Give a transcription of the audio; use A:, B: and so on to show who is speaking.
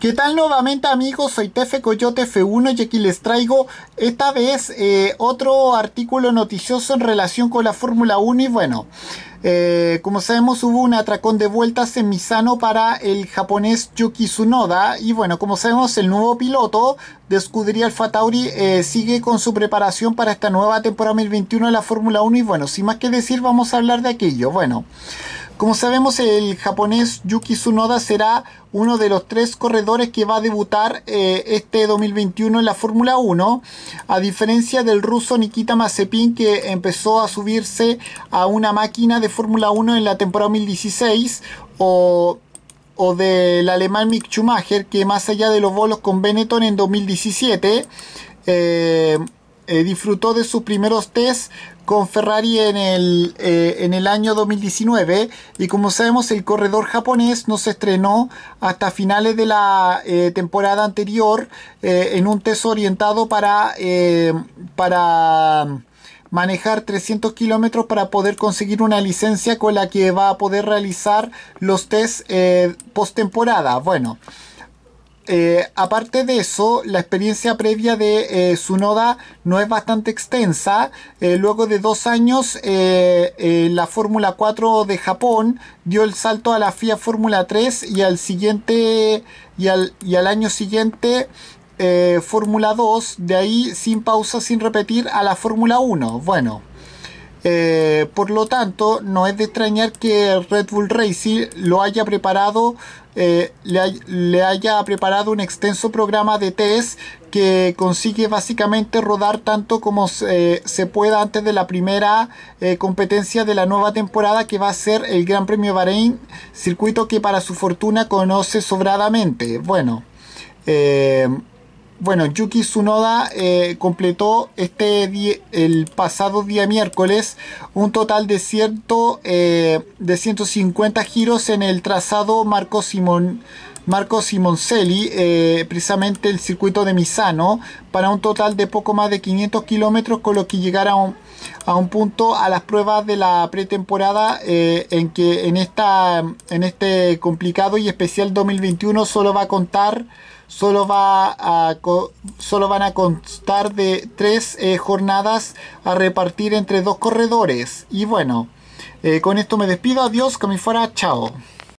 A: ¿Qué tal nuevamente amigos? Soy Tefe Coyote F1 y aquí les traigo esta vez eh, otro artículo noticioso en relación con la Fórmula 1 y bueno, eh, como sabemos hubo un atracón de vueltas en Misano para el japonés Yuki Tsunoda y bueno, como sabemos el nuevo piloto de Scuderia Alfa eh, sigue con su preparación para esta nueva temporada 2021 de la Fórmula 1 y bueno, sin más que decir vamos a hablar de aquello, bueno... Como sabemos, el japonés Yuki Tsunoda será uno de los tres corredores que va a debutar eh, este 2021 en la Fórmula 1, a diferencia del ruso Nikita Mazepin que empezó a subirse a una máquina de Fórmula 1 en la temporada 2016 o del alemán Mick Schumacher, que más allá de los bolos con Benetton en 2017, eh, disfrutó de sus primeros test con Ferrari en el, eh, año 2019 y como sabemos el corredor japonés no se estrenó hasta finales de la eh, temporada anterior en un test orientado para, para manejar 300 kilómetros para poder conseguir una licencia con la que va a poder realizar los test post postemporada. Bueno. Eh, aparte de eso, la experiencia previa de eh, Tsunoda Sunoda no es bastante extensa. Eh, luego de dos años, la Fórmula 4 de Japón dio el salto a la FIA Fórmula 3 y al siguiente y al año siguiente Fórmula 2. De ahí, sin pausa, sin repetir, a la Fórmula 1. Bueno. Eh, por lo tanto, no es de extrañar que Red Bull Racing lo haya preparado, eh, le, haya preparado un extenso programa de test que consigue básicamente rodar tanto como se, eh, pueda antes de la primera competencia de la nueva temporada que va a ser el Gran Premio Bahrein, circuito que para su fortuna conoce sobradamente. Bueno. Bueno, Yuki Tsunoda eh, completó este el pasado día miércoles un total de, cierto, eh, de 150 giros en el trazado Marco Simón. Marco Simoncelli, eh, precisamente el circuito de Misano, para un total de poco más de 500 kilómetros, con lo que llegaron a, un, punto a las pruebas de la pretemporada, eh, en que en, esta, en este complicado y especial 2021 solo va a contar solo, va a, solo van a constar de tres eh, jornadas a repartir entre dos corredores. Y bueno, eh, con esto me despido. Adiós, que me fuera. Chao.